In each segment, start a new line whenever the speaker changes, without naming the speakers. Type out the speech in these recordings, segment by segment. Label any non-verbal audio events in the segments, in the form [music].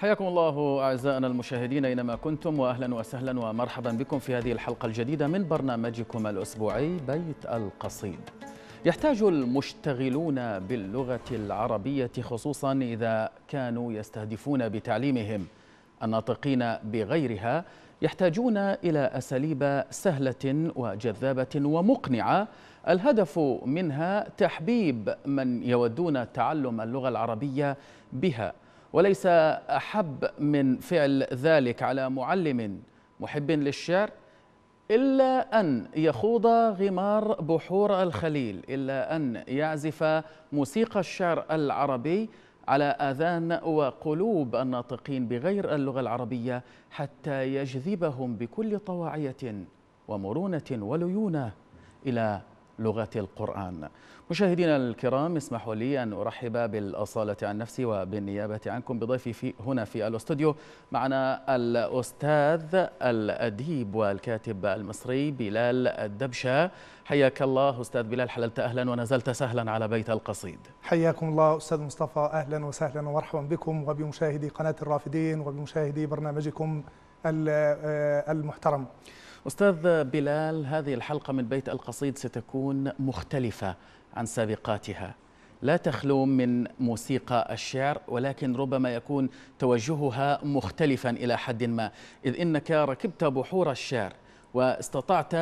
حياكم الله أعزائنا المشاهدين أينما كنتم وأهلا وسهلا ومرحبا بكم في هذه الحلقة الجديدة من برنامجكم الأسبوعي بيت القصيد يحتاج المشتغلون باللغة العربية خصوصا إذا كانوا يستهدفون بتعليمهم الناطقين بغيرها يحتاجون إلى أساليب سهلة وجذابة ومقنعة الهدف منها تحبيب من يودون تعلم اللغة العربية بها وليس أحب من فعل ذلك على معلم محب للشعر إلا أن يخوض غمار بحور الخليل إلا أن يعزف موسيقى الشعر العربي على آذان وقلوب الناطقين بغير اللغة العربية حتى يجذبهم بكل طواعية ومرونة وليونة إلى لغة القرآن مشاهدينا الكرام اسمحوا لي أن أرحب بالأصالة عن نفسي وبالنيابة عنكم بضيفي في هنا في الاستوديو معنا الأستاذ الأديب والكاتب المصري بلال الدبشة حياك الله أستاذ بلال حللت أهلا ونزلت سهلا على بيت القصيد
حياكم الله أستاذ مصطفى أهلا وسهلا ومرحبا بكم وبمشاهدي قناة الرافدين وبمشاهدي برنامجكم آه، المحترم
أستاذ بلال هذه الحلقة من بيت القصيد ستكون مختلفة عن سابقاتها لا تخلو من موسيقى الشعر ولكن ربما يكون توجهها مختلفا إلى حد ما إذ إنك ركبت بحور الشعر واستطعت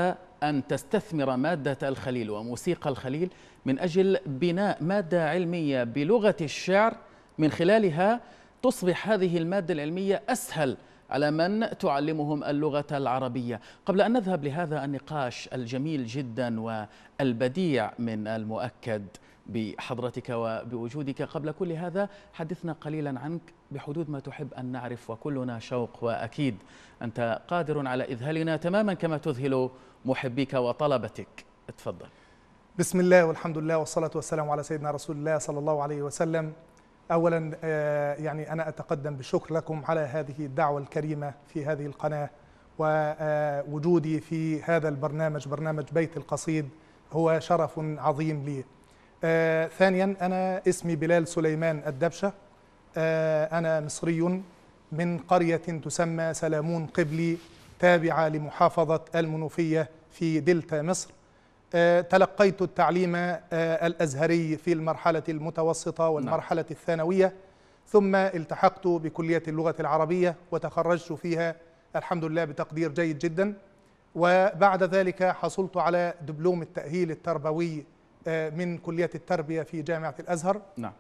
أن تستثمر مادة الخليل وموسيقى الخليل من أجل بناء مادة علمية بلغة الشعر من خلالها تصبح هذه المادة العلمية أسهل على من تعلمهم اللغة العربية قبل أن نذهب لهذا النقاش الجميل جدا والبديع من المؤكد بحضرتك وبوجودك قبل كل هذا حدثنا قليلا عنك بحدود ما تحب أن نعرف وكلنا شوق وأكيد أنت قادر على إذهالنا تماما كما تذهل محبيك وطلبتك اتفضل
بسم الله والحمد لله والصلاة والسلام على سيدنا رسول الله صلى الله عليه وسلم اولا آه، يعني انا اتقدم بالشكر لكم على هذه الدعوه الكريمه في هذه القناه ووجودي آه، في هذا البرنامج برنامج بيت القصيد هو شرف عظيم لي آه، ثانيا انا اسمي بلال سليمان الدبشه انا مصري من قريه تسمى سلامون قبلي تابعه لمحافظه المنوفيه في دلتا مصر آه، تلقيت التعليم آه، الأزهري في المرحلة المتوسطة والمرحلة نعم. الثانوية ثم التحقت بكلية اللغة العربية وتخرجت فيها الحمد لله بتقدير جيد جدا وبعد ذلك حصلت على دبلوم التأهيل التربوي آه، من كلية التربية في جامعة الأزهر نعم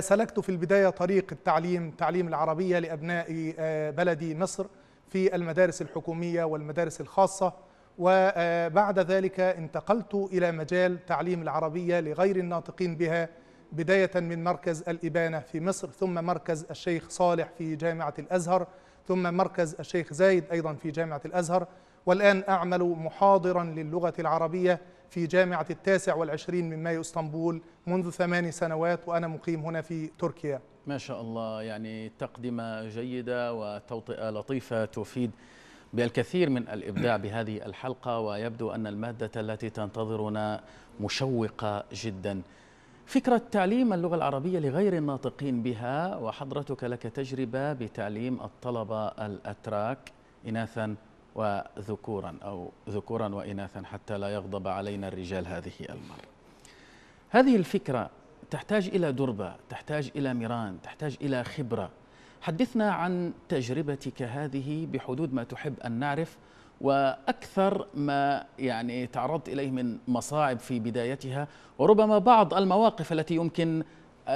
سلكت في البداية طريق التعليم تعليم العربية لأبناء بلدي مصر في المدارس الحكومية والمدارس الخاصة وبعد ذلك انتقلت إلى مجال تعليم العربية لغير الناطقين بها بداية من مركز الإبانة في مصر ثم مركز الشيخ صالح في جامعة الأزهر ثم مركز الشيخ زايد أيضا في جامعة الأزهر والآن أعمل محاضرا للغة العربية في جامعة التاسع والعشرين من مايو اسطنبول منذ ثمان سنوات وأنا مقيم هنا في تركيا
ما شاء الله يعني تقدمة جيدة وتوطئة لطيفة تفيد بالكثير من الإبداع بهذه الحلقة ويبدو أن المادة التي تنتظرنا مشوقة جدا فكرة تعليم اللغة العربية لغير الناطقين بها وحضرتك لك تجربة بتعليم الطلبة الأتراك إناثا وذكورا أو ذكورا وإناثا حتى لا يغضب علينا الرجال هذه المرة هذه الفكرة تحتاج إلى دربة تحتاج إلى مران تحتاج إلى خبرة حدثنا عن تجربتك هذه بحدود ما تحب أن نعرف واكثر ما يعني تعرضت اليه من مصاعب في بدايتها وربما بعض المواقف التي يمكن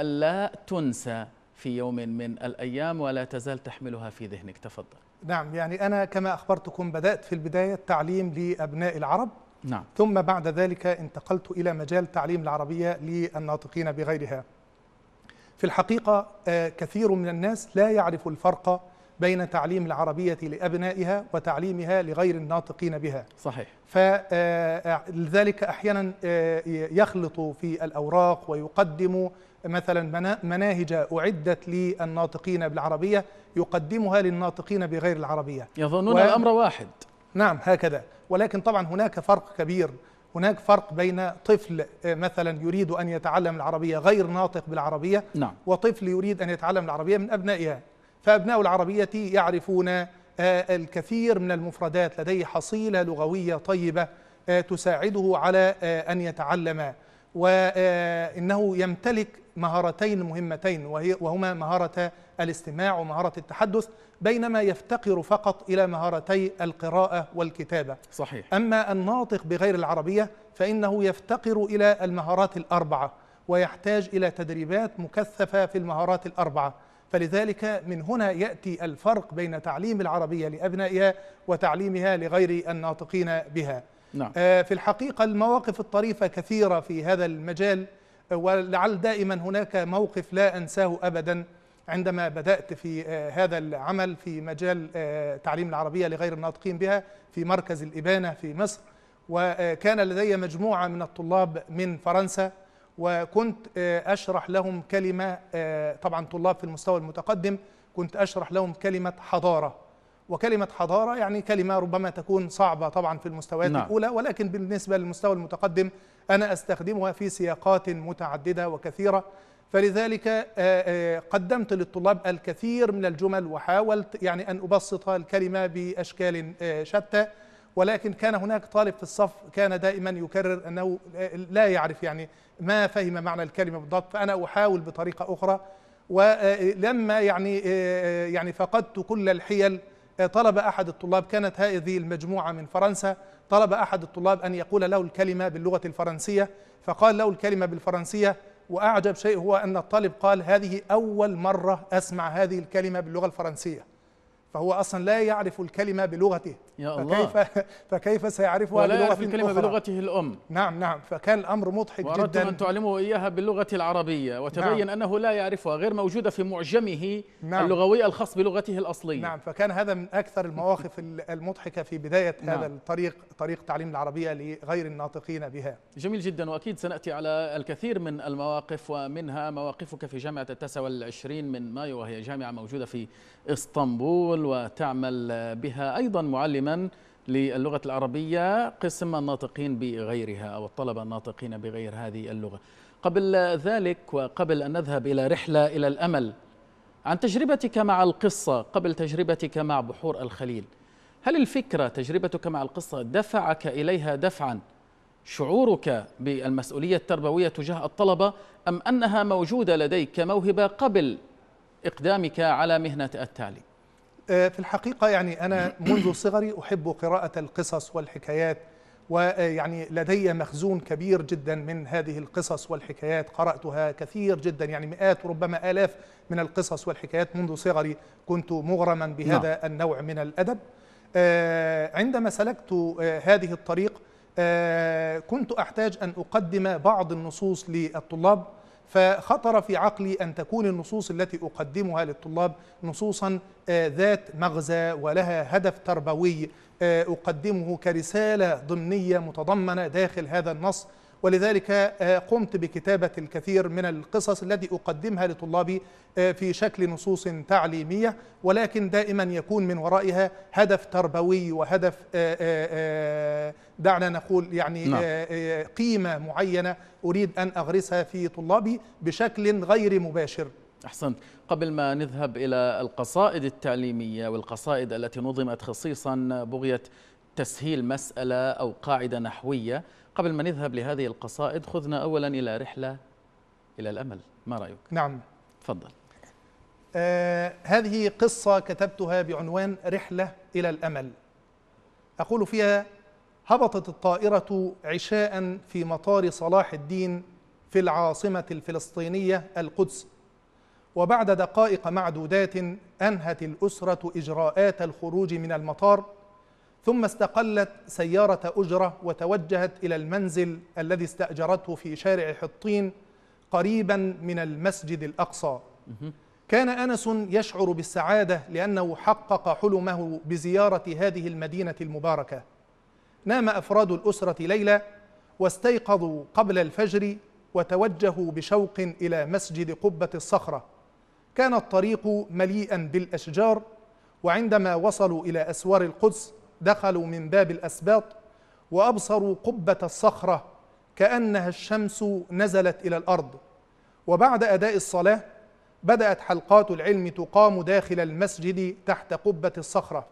لا تنسى في يوم من الايام ولا تزال تحملها في ذهنك تفضل
نعم يعني انا كما اخبرتكم بدات في البدايه التعليم لابناء العرب نعم ثم بعد ذلك انتقلت الى مجال تعليم العربيه للناطقين بغيرها في الحقيقة آه، كثير من الناس لا يعرف الفرق بين تعليم العربية لأبنائها وتعليمها لغير الناطقين بها صحيح فلذلك آه، آه، أحيانا يخلط في الأوراق ويقدم مثلا مناهج أعدت للناطقين بالعربية يقدمها للناطقين بغير العربية يظنون و... الأمر واحد نعم هكذا ولكن طبعا هناك فرق كبير هناك فرق بين طفل آه، مثلا يريد أن يتعلم العربية غير ناطق بالعربية نعم. وطفل يريد أن يتعلم العربية من أبنائها فأبناء العربية يعرفون آه، الكثير من المفردات لديه حصيلة لغوية طيبة آه، تساعده على أن يتعلم وإنه يمتلك مهارتين مهمتين وهما مهارة الاستماع ومهارة التحدث بينما يفتقر فقط إلى مهارتي القراءة والكتابة صحيح أما الناطق بغير العربية فإنه يفتقر إلى المهارات الأربعة ويحتاج إلى تدريبات مكثفة في المهارات الأربعة فلذلك من هنا يأتي الفرق بين تعليم العربية لأبنائها وتعليمها لغير الناطقين بها نعم. آه، في الحقيقة المواقف الطريفة كثيرة في هذا المجال ولعل دائما هناك موقف لا أنساه أبدا عندما بدأت في آه، هذا العمل في مجال آه، تعليم العربية لغير الناطقين بها في مركز الإبانة في مصر وكان لدي مجموعة من الطلاب من فرنسا وكنت آه، أشرح لهم كلمة طبعا طلاب في المستوى المتقدم كنت أشرح لهم كلمة حضارة وكلمة حضارة يعني كلمة ربما تكون صعبة طبعا في المستويات نعم. الأولى ولكن بالنسبة للمستوى المتقدم أنا أستخدمها في سياقات متعددة وكثيرة فلذلك آه، آه، قدمت للطلاب الكثير من الجمل وحاولت يعني أن أبسط الكلمة بأشكال آه، شتى ولكن كان هناك طالب في الصف كان دائما يكرر أنه لا يعرف يعني ما فهم معنى الكلمة بالضبط فأنا أحاول بطريقة أخرى ولما يعني يعني فقدت كل الحيل طلب أحد الطلاب كانت هذه المجموعة من فرنسا طلب أحد الطلاب أن يقول له الكلمة باللغة الفرنسية فقال له الكلمة بالفرنسية وأعجب شيء هو أن الطالب قال هذه أول مرة أسمع هذه الكلمة باللغة الفرنسية فهو اصلا لا يعرف الكلمه بلغته يا الله فكيف [laughs] فكيف سيعرفها ولا بلغه يعرف الكلمه أخرى. بلغته الام نعم نعم فكان الامر مضحك جدا واردتم ان
تعلمه اياها باللغه العربيه وتبين نعم انه لا يعرفها غير موجوده
في معجمه نعم اللغوي الخاص بلغته الاصليه نعم فكان هذا من اكثر المواقف المضحكه في بدايه نعم هذا الطريق طريق تعليم العربيه لغير الناطقين بها جميل
جدا واكيد سناتي على الكثير من المواقف ومنها مواقفك في جامعه 29 والعشرين من مايو وهي جامعه موجوده في اسطنبول تشتغل وتعمل بها أيضا معلما للغة العربية قسم الناطقين بغيرها أو الطلبة الناطقين بغير هذه اللغة قبل ذلك وقبل أن نذهب إلى رحلة إلى الأمل عن تجربتك مع القصة قبل تجربتك مع بحور الخليل هل الفكرة تجربتك مع القصة دفعك إليها دفعا شعورك بالمسؤولية التربوية تجاه الطلبة أم أنها موجودة لديك موهبة قبل إقدامك على مهنة التعليم
آه، في الحقيقة يعني أنا منذ صغري أحب قراءة القصص والحكايات ويعني آه، لدي مخزون كبير جدا من هذه القصص والحكايات قرأتها كثير جدا يعني مئات وربما آلاف من القصص والحكايات منذ صغري كنت مغرما بهذا نعم. النوع من الأدب آه، عندما سلكت هذه الطريق كنت أحتاج أن أقدم بعض النصوص للطلاب فخطر في عقلي أن تكون النصوص التي أقدمها للطلاب نصوصا آه، ذات مغزى ولها هدف تربوي آه، أقدمه كرسالة ضمنية متضمنة داخل هذا النص ولذلك آه، قمت بكتابة الكثير من القصص التي أقدمها لطلابي آه، في شكل نصوص تعليمية ولكن دائما يكون من ورائها هدف تربوي وهدف آه، دعنا نقول يعني نعم. قيمة معينة أريد أن أغرسها في طلابي بشكل غير مباشر أحسنت
قبل ما نذهب إلى القصائد التعليمية والقصائد التي نظمت خصيصا بغية تسهيل مسألة أو قاعدة نحوية قبل ما نذهب لهذه القصائد خذنا أولا إلى رحلة إلى الأمل ما رأيك؟ نعم تفضل
آه هذه قصة كتبتها بعنوان رحلة إلى الأمل أقول فيها هبطت الطائرة عشاء في مطار صلاح الدين في العاصمة الفلسطينية القدس وبعد دقائق معدودات أنهت الأسرة إجراءات الخروج من المطار ثم استقلت سيارة أجرة وتوجهت إلى المنزل الذي استأجرته في شارع حطين قريبا من المسجد الأقصى كان أنس يشعر بالسعادة لأنه حقق حلمه بزيارة هذه المدينة المباركة نام أفراد الأسرة ليلة واستيقظوا قبل الفجر وتوجهوا بشوق إلى مسجد قبة الصخرة كان الطريق مليئا بالأشجار وعندما وصلوا إلى أسوار القدس دخلوا من باب الأسباط وأبصروا قبة الصخرة كأنها الشمس نزلت إلى الأرض وبعد أداء الصلاة بدأت حلقات العلم تقام داخل المسجد تحت قبة الصخرة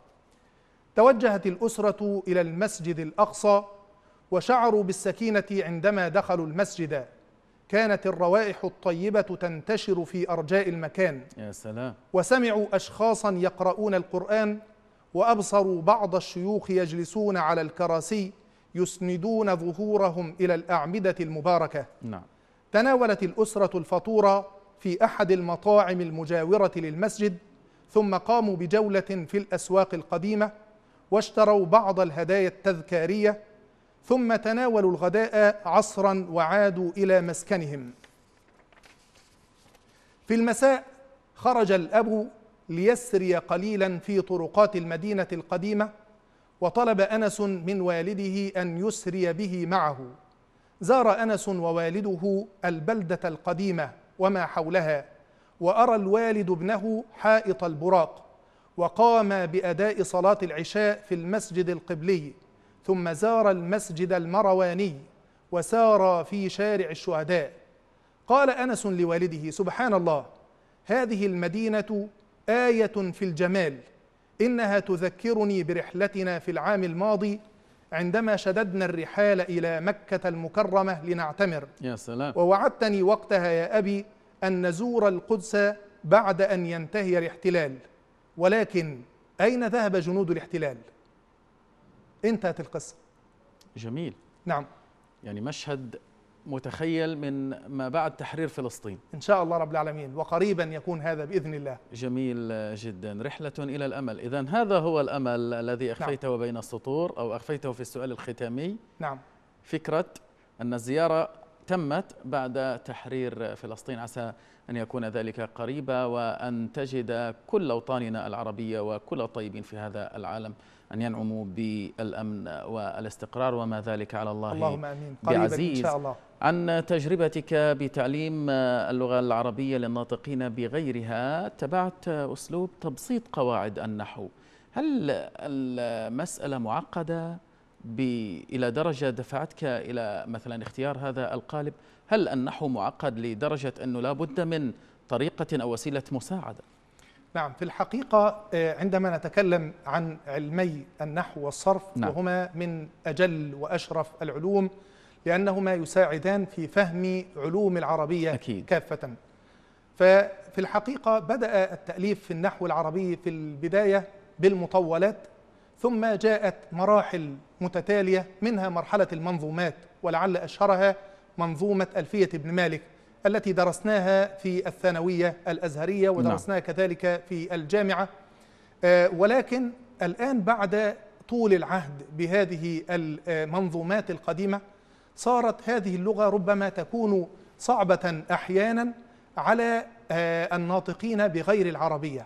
توجهت الأسرة إلى المسجد الأقصى وشعروا بالسكينة عندما دخلوا المسجد كانت الروائح الطيبة تنتشر في أرجاء المكان يا سلام وسمعوا أشخاصا يقرؤون القرآن وابصروا بعض الشيوخ يجلسون على الكراسي يسندون ظهورهم الى الاعمده المباركه نعم. تناولت الاسره الفطور في احد المطاعم المجاوره للمسجد ثم قاموا بجوله في الاسواق القديمه واشتروا بعض الهدايا التذكاريه ثم تناولوا الغداء عصرا وعادوا الى مسكنهم في المساء خرج الاب ليسري قليلا في طرقات المدينة القديمة وطلب أنس من والده أن يسري به معه زار أنس ووالده البلدة القديمة وما حولها وأرى الوالد ابنه حائط البراق وقام بأداء صلاة العشاء في المسجد القبلي ثم زار المسجد المرواني وسار في شارع الشهداء قال أنس لوالده سبحان الله هذه المدينة آية في الجمال إنها تذكرني برحلتنا في العام الماضي عندما شددنا الرحال إلى مكة المكرمة لنعتمر يا سلام ووعدتني وقتها يا أبي أن نزور القدس بعد أن ينتهي الاحتلال ولكن أين ذهب جنود الاحتلال؟ انتهت القصة جميل نعم يعني مشهد متخيل من ما بعد تحرير فلسطين إن شاء الله رب العالمين وقريبا يكون هذا بإذن الله
جميل جدا رحلة إلى الأمل إذا هذا هو الأمل الذي نعم. أخفيته نعم. بين السطور أو أخفيته في السؤال الختامي نعم فكرة أن الزيارة تمت بعد تحرير فلسطين عسى أن يكون ذلك قريبا وأن تجد كل أوطاننا العربية وكل الطيبين في هذا العالم أن ينعموا بالأمن والاستقرار وما ذلك على الله اللهم آمين قريبا بعزيز إن شاء الله عن تجربتك بتعليم اللغة العربية للناطقين بغيرها تبعت أسلوب تبسيط قواعد النحو هل المسألة معقدة إلى درجة دفعتك إلى مثلا اختيار هذا القالب هل النحو معقد لدرجة أنه لا بد من طريقة أو وسيلة
مساعدة نعم في الحقيقة آه، عندما نتكلم عن علمي النحو والصرف نعم. وهما من أجل وأشرف العلوم لأنهما يساعدان في فهم علوم العربية أكيد. كافة ففي الحقيقة بدأ التأليف في النحو العربي في البداية بالمطولات ثم جاءت مراحل متتالية منها مرحلة المنظومات ولعل أشهرها منظومة ألفية ابن مالك التي درسناها في الثانوية الأزهرية نعم. ودرسناها كذلك في الجامعة آه، ولكن الآن بعد طول العهد بهذه المنظومات القديمة صارت هذه اللغة ربما تكون صعبة أحيانا على آه، الناطقين بغير العربية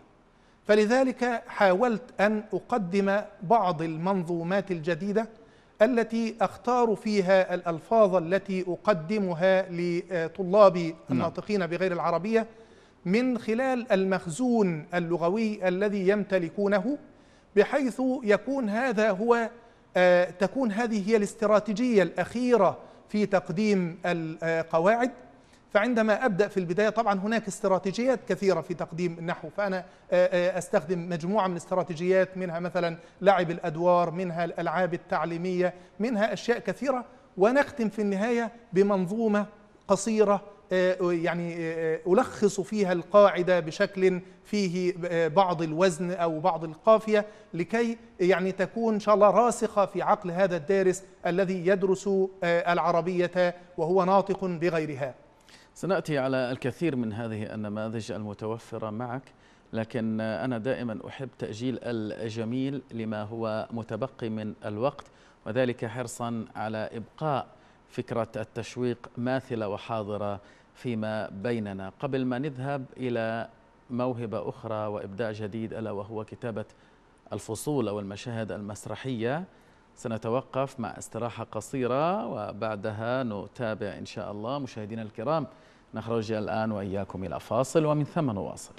فلذلك حاولت أن أقدم بعض المنظومات الجديدة التي أختار فيها الألفاظ التي أقدمها لطلابي نعم. الناطقين بغير العربية من خلال المخزون اللغوي الذي يمتلكونه بحيث يكون هذا هو آه، تكون هذه هي الاستراتيجية الأخيرة في تقديم القواعد فعندما أبدأ في البداية طبعا هناك استراتيجيات كثيرة في تقديم النحو فأنا آه، آه، أستخدم مجموعة من الاستراتيجيات منها مثلا لعب الأدوار منها الألعاب التعليمية منها أشياء كثيرة ونختم في النهاية بمنظومة قصيرة آه، يعني آه، آه، ألخص فيها القاعدة بشكل فيه بعض الوزن أو بعض القافية لكي يعني تكون إن شاء الله راسخة في عقل هذا الدارس الذي يدرس العربية وهو ناطق بغيرها
سنأتي على الكثير من هذه النماذج المتوفرة معك لكن أنا دائما أحب تأجيل الجميل لما هو متبقي من الوقت وذلك حرصا على إبقاء فكرة التشويق ماثلة وحاضرة فيما بيننا قبل ما نذهب إلى موهبة أخرى وإبداع جديد ألا وهو كتابة الفصول أو المشاهد المسرحية سنتوقف مع استراحة قصيرة وبعدها نتابع إن شاء الله مشاهدينا الكرام نخرج الآن وإياكم إلى فاصل ومن ثم نواصل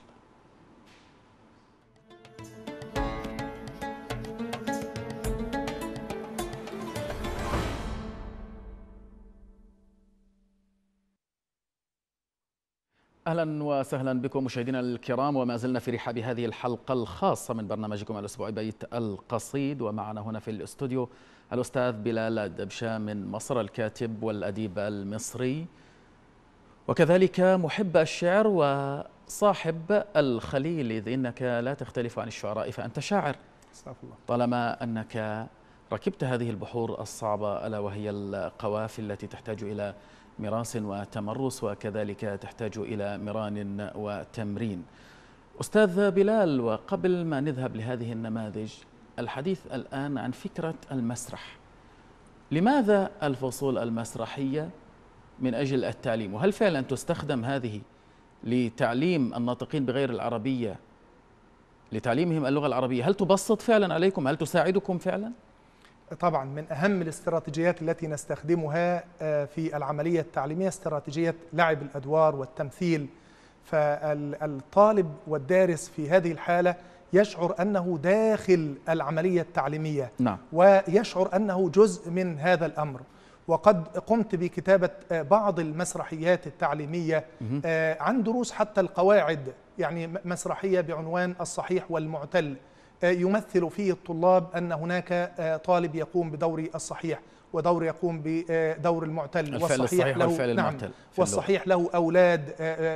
اهلا وسهلا بكم مشاهدينا الكرام وما زلنا في رحاب هذه الحلقه الخاصه من برنامجكم الاسبوعي بيت القصيد ومعنا هنا في الاستوديو الاستاذ بلال الدبشه من مصر الكاتب والاديب المصري وكذلك محب الشعر وصاحب الخليل اذ انك لا تختلف عن الشعراء فانت شاعر استغفر الله طالما انك ركبت هذه البحور الصعبه الا وهي القوافل التي تحتاج الى مراس وتمرس وكذلك تحتاج إلى مران وتمرين أستاذ بلال وقبل ما نذهب لهذه النماذج الحديث الآن عن فكرة المسرح لماذا الفصول المسرحية من أجل التعليم وهل فعلا تستخدم هذه لتعليم الناطقين بغير العربية لتعليمهم اللغة العربية هل تبسط فعلا عليكم هل تساعدكم
فعلا؟ طبعا من أهم الاستراتيجيات التي نستخدمها آه، في العملية التعليمية استراتيجية لعب الأدوار والتمثيل فالطالب والدارس في هذه الحالة يشعر أنه داخل العملية التعليمية نعم. ويشعر أنه جزء من هذا الأمر وقد قمت بكتابة آه، بعض المسرحيات التعليمية آه، عن دروس حتى القواعد يعني مسرحية بعنوان الصحيح والمعتل آه، يمثل فيه الطلاب أن هناك آه، طالب يقوم بدور الصحيح ودور يقوم بدور آه، المعتل والصحيح الصحيح له والفعل نعم المعتل والصحيح له أولاد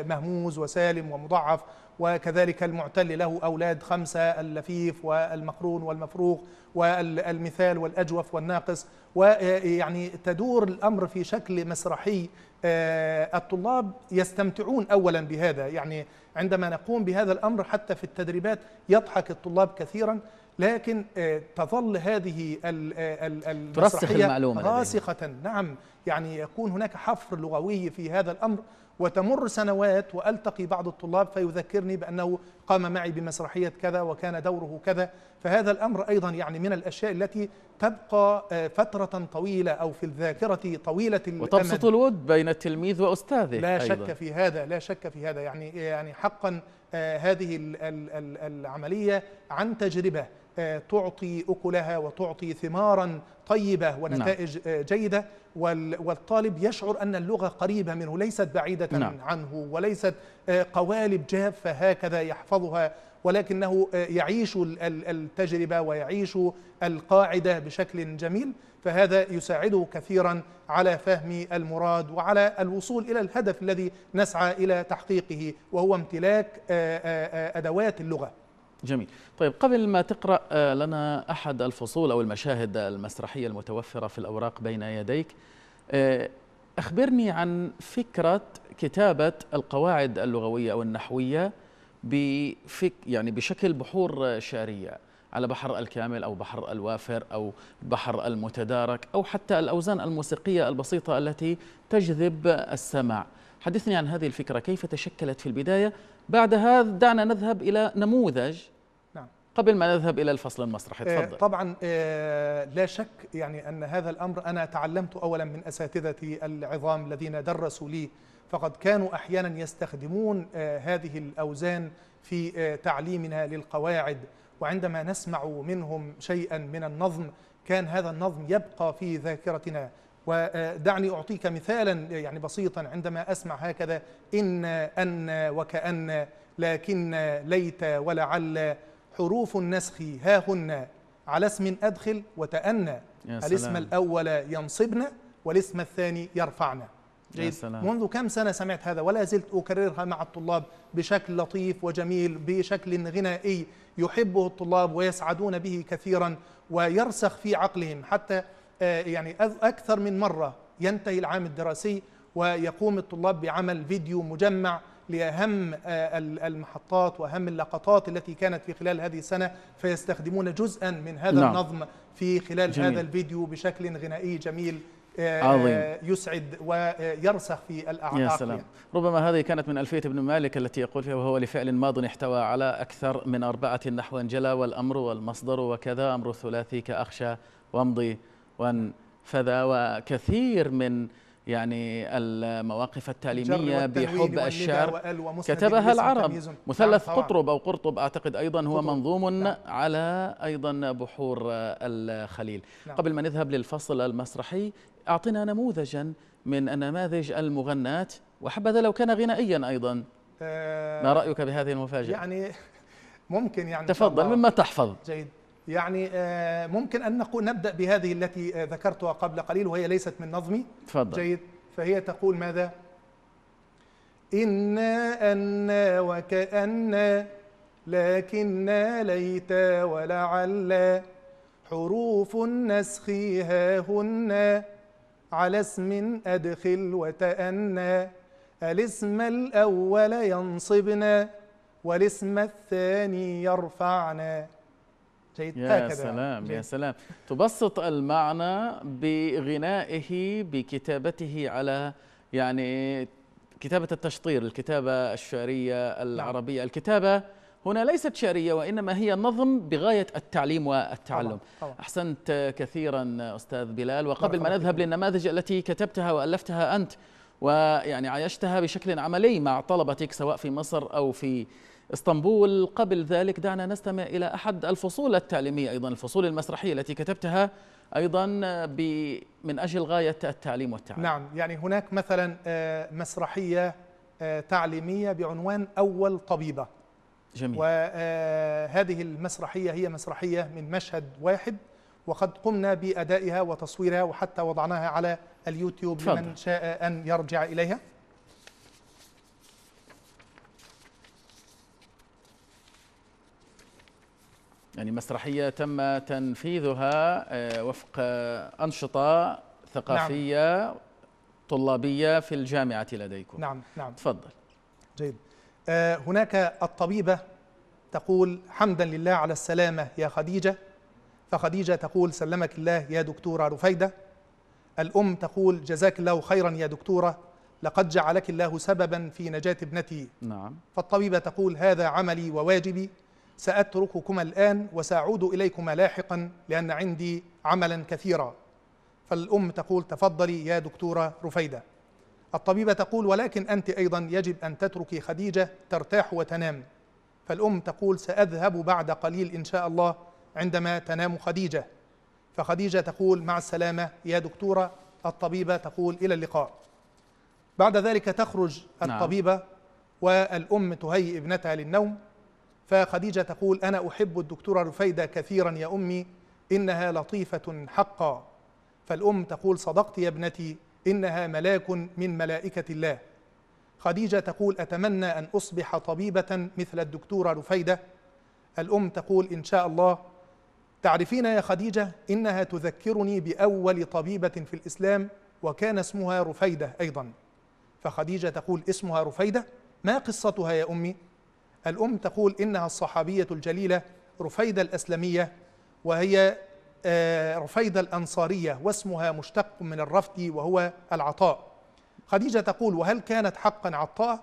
مهموز وسالم ومضعف وكذلك المعتل له أولاد خمسة اللفيف والمقرون والمفروغ والمثال والأجوف والناقص ويعني تدور الأمر في شكل مسرحي آه، الطلاب يستمتعون أولا بهذا يعني عندما نقوم بهذا الأمر حتى في التدريبات يضحك الطلاب كثيرا لكن آه، تظل هذه آه، ترسخ المعلومة راسخة نعم يعني يكون هناك حفر لغوي في هذا الأمر وتمر سنوات والتقي بعض الطلاب فيذكرني بانه قام معي بمسرحيه كذا وكان دوره كذا فهذا الامر ايضا يعني من الاشياء التي تبقى آه، فتره طويله او في الذاكره طويله وتبسط
الود بين التلميذ واستاذه لا أيضا. شك في
هذا لا شك في هذا يعني يعني حقا هذه العمليه عن تجربه تعطي أكلها وتعطي ثمارا طيبة ونتائج نعم. جيدة والطالب يشعر أن اللغة قريبة منه ليست بعيدة نعم. عنه وليست آه، قوالب جافة هكذا يحفظها ولكنه آه، يعيش التجربة ويعيش القاعدة بشكل جميل فهذا يساعده كثيرا على فهم المراد وعلى الوصول إلى الهدف الذي نسعى إلى تحقيقه وهو امتلاك آه، أدوات اللغة
جميل طيب قبل ما تقرأ آه، لنا أحد الفصول أو المشاهد المسرحية المتوفرة في الأوراق بين يديك آه، أخبرني عن فكرة كتابة القواعد اللغوية أو النحوية بفك يعني بشكل بحور شعرية على بحر الكامل أو بحر الوافر أو بحر المتدارك أو حتى الأوزان الموسيقية البسيطة التي تجذب السمع حدثني عن هذه الفكرة كيف تشكلت في البداية بعد هذا دعنا نذهب إلى نموذج نعم. قبل ما نذهب إلى الفصل المسرحي آه، تفضل
طبعا آه، لا شك يعني أن هذا الأمر أنا تعلمت أولا من أساتذتي العظام الذين درسوا لي فقد كانوا أحيانا يستخدمون آه، هذه الأوزان في تعليمنا للقواعد وعندما نسمع منهم شيئا من النظم كان هذا النظم يبقى في ذاكرتنا ودعني أعطيك مثالا يعني بسيطا عندما أسمع هكذا إن أن وكأن لكن ليت ولعل حروف النسخ هن على اسم أدخل وتأنى الاسم الأول ينصبن والاسم الثاني يرفعن جيد منذ كم سنة سمعت هذا ولا زلت أكررها مع الطلاب بشكل لطيف وجميل بشكل غنائي يحبه الطلاب ويسعدون به كثيرا ويرسخ في عقلهم حتى آه، يعني أكثر من مرة ينتهي العام الدراسي ويقوم الطلاب بعمل فيديو مجمع لأهم آه، المحطات وأهم اللقطات التي كانت في خلال هذه السنة فيستخدمون جزءا من هذا نعم. النظم في خلال جميل. هذا الفيديو بشكل غنائي جميل آه، عظيم. يسعد ويرسخ في الأعراق يا سلام
ربما هذه كانت من ألفية ابن مالك التي يقول فيها وهو لفعل ماض احتوى على أكثر من أربعة نحو جلا والأمر والمصدر وكذا أمر ثلاثي كأخشى وامضي وانفذ وكثير من يعني المواقف التعليمية بحب الشعر كتبها العرب مثلث قطرب أو قرطب أعتقد أيضا هو منظوم نعم. على أيضا بحور الخليل نعم. قبل ما نذهب للفصل المسرحي أعطنا نموذجا من النماذج المغنات وحبذا لو كان غنائيا أيضا
آه، ما رأيك
بهذه المفاجأة؟
يعني [laughs] ممكن يعني تفضل مما تحفظ جيد يعني آه، ممكن أن نبدأ بهذه التي آه، ذكرتها قبل قليل وهي ليست من نظمي تفضل جيد فهي تقول ماذا إنا أنا وكأنا لكنا ليت ولعل حروف النسخ هن على اسم أدخل وتأنى الاسم الأول ينصبنا والاسم الثاني يرفعنا جيد يا هكذا سلام جيد. يا
سلام تبسط المعنى بغنائه بكتابته على يعني كتابة التشطير الكتابة الشعرية نعم. العربية نعم. الكتابة هنا ليست شعرية وإنما هي نظم بغاية التعليم والتعلم طبعا. طبعا. أحسنت كثيرا أستاذ بلال وقبل ما نذهب للنماذج التي كتبتها وألفتها أنت ويعني عايشتها بشكل عملي مع طلبتك سواء في مصر أو في اسطنبول قبل ذلك دعنا نستمع إلى أحد الفصول التعليمية أيضا الفصول المسرحية التي
كتبتها أيضا من أجل غاية التعليم والتعليم نعم يعني هناك مثلا آه، مسرحية آه، تعليمية بعنوان أول طبيبة جميل. وهذه آه، المسرحية هي مسرحية من مشهد واحد وقد قمنا بأدائها وتصويرها وحتى وضعناها على اليوتيوب فضل. لمن شاء أن يرجع إليها
يعني مسرحية تم تنفيذها آه، وفق أنشطة ثقافية نعم. طلابية في الجامعة لديكم
نعم نعم تفضل جيد آه، هناك الطبيبة تقول حمدا لله على السلامة يا خديجة فخديجة تقول سلمك الله يا دكتورة رفيدة الأم تقول جزاك الله خيرا يا دكتورة لقد جعلك الله سببا في نجاة ابنتي نعم فالطبيبة تقول هذا عملي وواجبي سأترككما الآن وسأعود إليكما لاحقا لأن عندي عملا كثيرا فالأم تقول تفضلي يا دكتورة رفيدة الطبيبة تقول ولكن أنت أيضا يجب أن تتركي خديجة ترتاح وتنام فالأم تقول سأذهب بعد قليل إن شاء الله عندما تنام خديجة فخديجة تقول مع السلامة يا دكتورة الطبيبة تقول إلى اللقاء بعد ذلك تخرج نعم. الطبيبة والأم تهيئ ابنتها للنوم فخديجة تقول أنا أحب الدكتورة رفيدة كثيرا يا أمي إنها لطيفة حقا فالأم تقول صدقت يا ابنتي إنها ملاك من ملائكة الله خديجة تقول أتمنى أن أصبح طبيبة مثل الدكتورة رفيدة الأم تقول إن شاء الله تعرفين يا خديجة إنها تذكرني بأول طبيبة في الإسلام وكان اسمها رفيدة أيضا فخديجة تقول اسمها رفيدة ما قصتها يا أمي الأم تقول إنها الصحابية الجليلة رفيدة الأسلمية وهي آه، رفيدة الأنصارية واسمها مشتق من الرفد وهو العطاء خديجة تقول وهل كانت حقا عطاء؟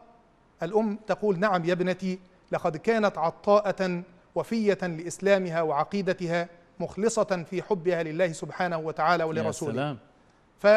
الأم تقول نعم يا ابنتي لقد كانت عطاءة وفية لإسلامها وعقيدتها مخلصة في حبها لله سبحانه وتعالى ولرسوله يا سلام.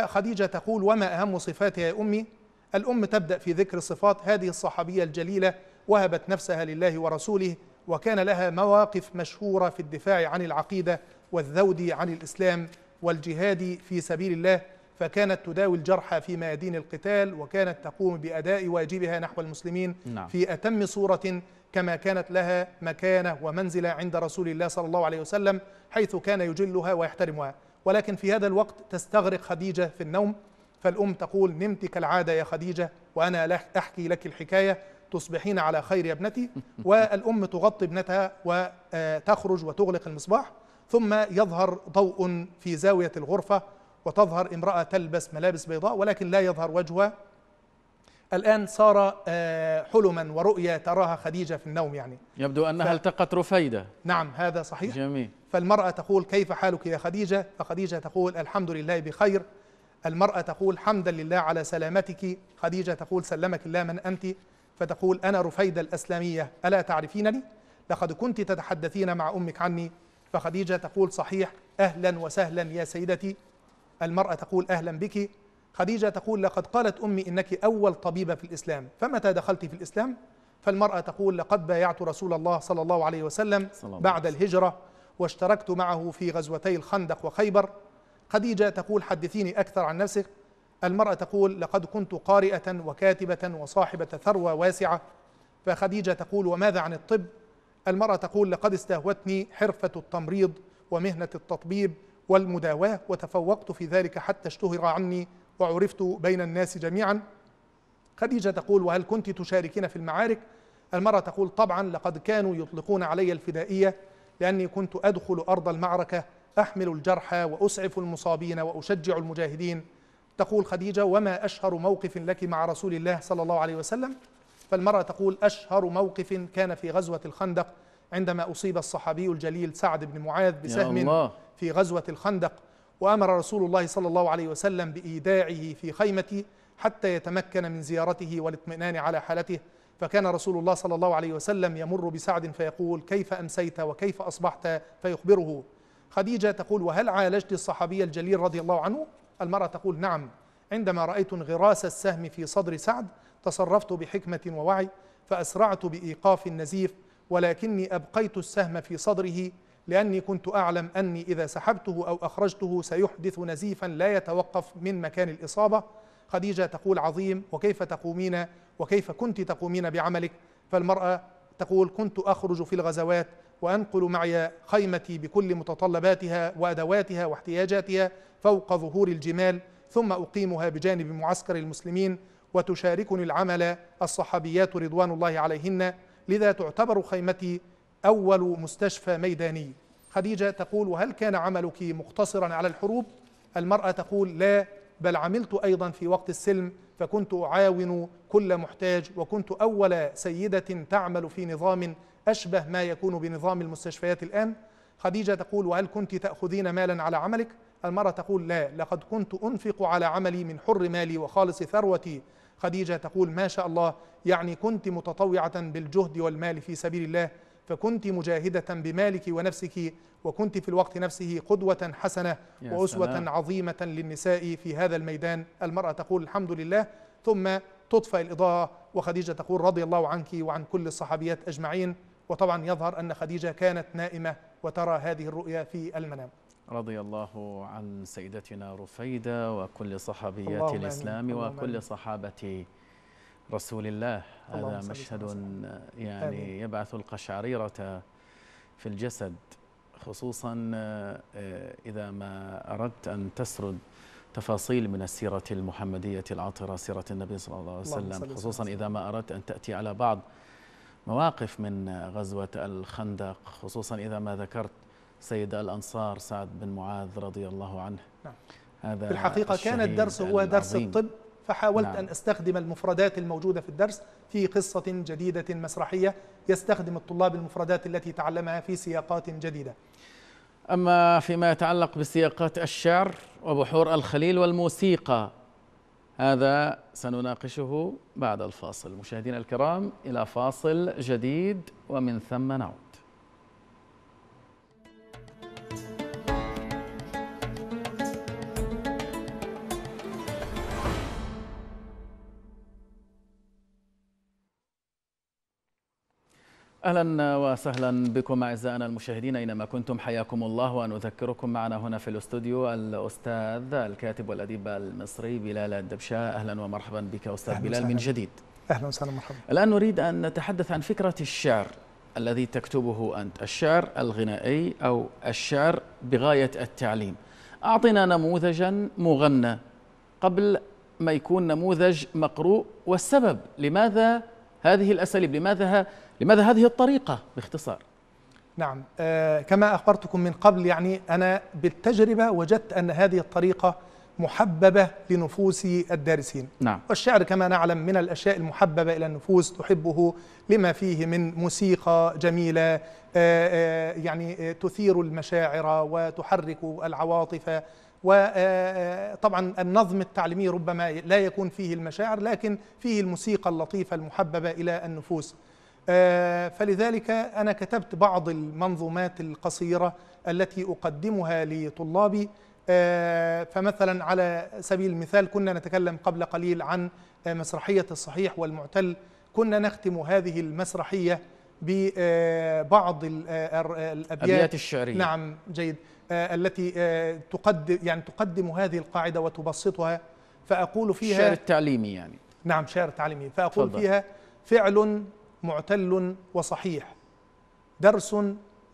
فخديجة تقول وما أهم صفاتها يا أمي الأم تبدأ في ذكر صفات هذه الصحابية الجليلة وهبت نفسها لله ورسوله وكان لها مواقف مشهورة في الدفاع عن العقيدة والذود عن الإسلام والجهاد في سبيل الله فكانت تداوي الجرحى في ميادين القتال وكانت تقوم بأداء واجبها نحو المسلمين نعم. في أتم صورة كما كانت لها مكانة ومنزلة عند رسول الله صلى الله عليه وسلم حيث كان يجلها ويحترمها ولكن في هذا الوقت تستغرق خديجة في النوم فالأم تقول نمت كالعادة يا خديجة وأنا أحكي لك الحكاية تصبحين على خير يا ابنتي والأم تغطي ابنتها وتخرج وتغلق المصباح ثم يظهر ضوء في زاوية الغرفة وتظهر امرأة تلبس ملابس بيضاء ولكن لا يظهر وجهها الآن صار آه، حلما ورؤيا تراها خديجة في النوم يعني
يبدو أنها ف... التقت رفيدة
نعم هذا صحيح جميل فالمرأة تقول كيف حالك يا خديجة فخديجة تقول الحمد لله بخير المرأة تقول حمدا لله على سلامتك خديجة تقول سلمك الله من أنت فتقول أنا رفيدة الأسلامية ألا تعرفينني؟ لقد كنت تتحدثين مع أمك عني فخديجة تقول صحيح أهلا وسهلا يا سيدتي المرأة تقول أهلا بك خديجة تقول لقد قالت أمي إنك أول طبيبة في الإسلام فمتى دخلت في الإسلام؟ فالمرأة تقول لقد بايعت رسول الله صلى الله عليه وسلم بعد الهجرة واشتركت معه في غزوتي الخندق وخيبر خديجة تقول حدثيني أكثر عن نفسك المرأة تقول لقد كنت قارئة وكاتبة وصاحبة ثروة واسعة فخديجة تقول وماذا عن الطب المرأة تقول لقد استهوتني حرفة التمريض ومهنة التطبيب والمداواة وتفوقت في ذلك حتى اشتهر عني وعرفت بين الناس جميعا خديجة تقول وهل كنت تشاركين في المعارك المرأة تقول طبعا لقد كانوا يطلقون علي الفدائية لأني كنت أدخل أرض المعركة أحمل الجرحى وأسعف المصابين وأشجع المجاهدين تقول خديجة وما أشهر موقف لك مع رسول الله صلى الله عليه وسلم فالمرأة تقول أشهر موقف كان في غزوة الخندق عندما أصيب الصحابي الجليل سعد بن معاذ بسهم في غزوة الخندق وأمر رسول الله صلى الله عليه وسلم بإيداعه في خيمته حتى يتمكن من زيارته والاطمئنان على حالته فكان رسول الله صلى الله عليه وسلم يمر بسعد فيقول كيف أمسيت وكيف أصبحت فيخبره خديجة تقول وهل عالجت الصحابي الجليل رضي الله عنه المرأة تقول نعم عندما رأيت انغراس السهم في صدر سعد تصرفت بحكمة ووعي فأسرعت بإيقاف النزيف ولكني أبقيت السهم في صدره لأني كنت أعلم أني إذا سحبته أو أخرجته سيحدث نزيفا لا يتوقف من مكان الإصابة خديجة تقول عظيم وكيف تقومين وكيف كنت تقومين بعملك فالمرأة تقول كنت أخرج في الغزوات وأنقل معي خيمتي بكل متطلباتها وأدواتها واحتياجاتها فوق ظهور الجمال ثم أقيمها بجانب معسكر المسلمين وتشاركني العمل الصحابيات رضوان الله عليهن لذا تعتبر خيمتي أول مستشفى ميداني خديجة تقول وهل كان عملك مقتصرا على الحروب؟ المرأة تقول لا بل عملت أيضا في وقت السلم فكنت أعاون كل محتاج وكنت أول سيدة تعمل في نظام أشبه ما يكون بنظام المستشفيات الآن خديجة تقول وهل كنت تأخذين مالا على عملك؟ المرأة تقول لا لقد كنت أنفق على عملي من حر مالي وخالص ثروتي خديجة تقول ما شاء الله يعني كنت متطوعة بالجهد والمال في سبيل الله فكنت مجاهدة بمالك ونفسك وكنت في الوقت نفسه قدوة حسنة
وأسوة سلام.
عظيمة للنساء في هذا الميدان المرأة تقول الحمد لله ثم تطفئ الإضاءة وخديجة تقول رضي الله عنك وعن كل الصحابيات أجمعين وطبعا يظهر أن خديجة كانت نائمة وترى هذه الرؤيا في المنام
رضي الله عن سيدتنا رفيدة وكل صحابيات الإسلام وكل صحابة رسول الله هذا مشهد يعني آمين. يبعث القشعريرة في الجسد خصوصا آه، إذا ما أردت أن تسرد تفاصيل من السيرة المحمدية العطرة سيرة النبي صلى الله عليه وسلم خصوصا إذا ما أردت أن تأتي على بعض مواقف من غزوة الخندق خصوصا إذا ما ذكرت سيد الأنصار سعد بن معاذ رضي الله عنه نعم. هذا في الحقيقة كان الدرس هو درس الطب
فحاولت نعم. أن أستخدم المفردات الموجودة في الدرس في قصة جديدة مسرحية يستخدم الطلاب المفردات التي تعلمها في سياقات جديدة
أما فيما يتعلق بسياقات الشعر وبحور الخليل والموسيقى هذا سنناقشه بعد الفاصل مشاهدينا الكرام إلى فاصل جديد ومن ثم نعود اهلا وسهلا بكم اعزائنا المشاهدين اينما كنتم حياكم الله ونذكركم معنا هنا في الاستوديو الاستاذ الكاتب والاديب المصري بلال الدبشاء اهلا ومرحبا بك استاذ أهلاً بلال من جديد
اهلا وسهلا مرحبا
الان نريد ان نتحدث عن فكره الشعر الذي تكتبه انت الشعر الغنائي او الشعر بغايه التعليم اعطنا نموذجا مغنى قبل ما يكون نموذج مقروء والسبب لماذا هذه الاساليب لماذا لماذا هذه الطريقة باختصار؟
نعم آه، كما أخبرتكم من قبل يعني أنا بالتجربة وجدت أن هذه الطريقة محببة لنفوس الدارسين نعم. والشعر كما نعلم من الأشياء المحببة إلى النفوس تحبه لما فيه من موسيقى جميلة آه، آه، يعني تثير المشاعر وتحرك العواطف وطبعا النظم التعليمي ربما لا يكون فيه المشاعر لكن فيه الموسيقى اللطيفة المحببة إلى النفوس آه، فلذلك أنا كتبت بعض المنظومات القصيرة التي أقدمها لطلابي آه، فمثلا على سبيل المثال كنا نتكلم قبل قليل عن مسرحية الصحيح والمعتل كنا نختم هذه المسرحية ببعض آه، الأبيات الشعرية نعم جيد التي تقدم يعني تقدم هذه القاعدة وتبسطها فأقول فيها شعر
التعليمي يعني
نعم شعر تعليمي فأقول فضل. فيها فعل معتل وصحيح درس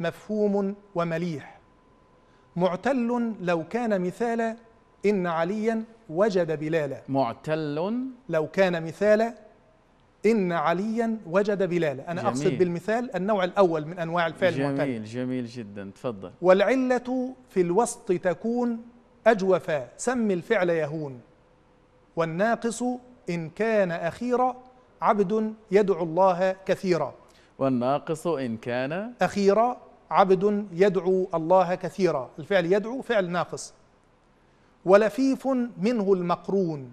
مفهوم ومليح معتل لو كان مثالا إن عليا وجد بلالا معتل لو كان مثالا إن عليا وجد بلالا أنا جميل. أقصد بالمثال النوع الأول من أنواع الفعل جميل المعتل جميل
جميل جدا تفضل
والعلة في الوسط تكون أجوفا سم الفعل يهون والناقص إن كان أخيرا عبد يدعو الله كثيرا والناقص إن كان أخيرا عبد يدعو الله كثيرا الفعل يدعو فعل ناقص ولفيف منه المقرون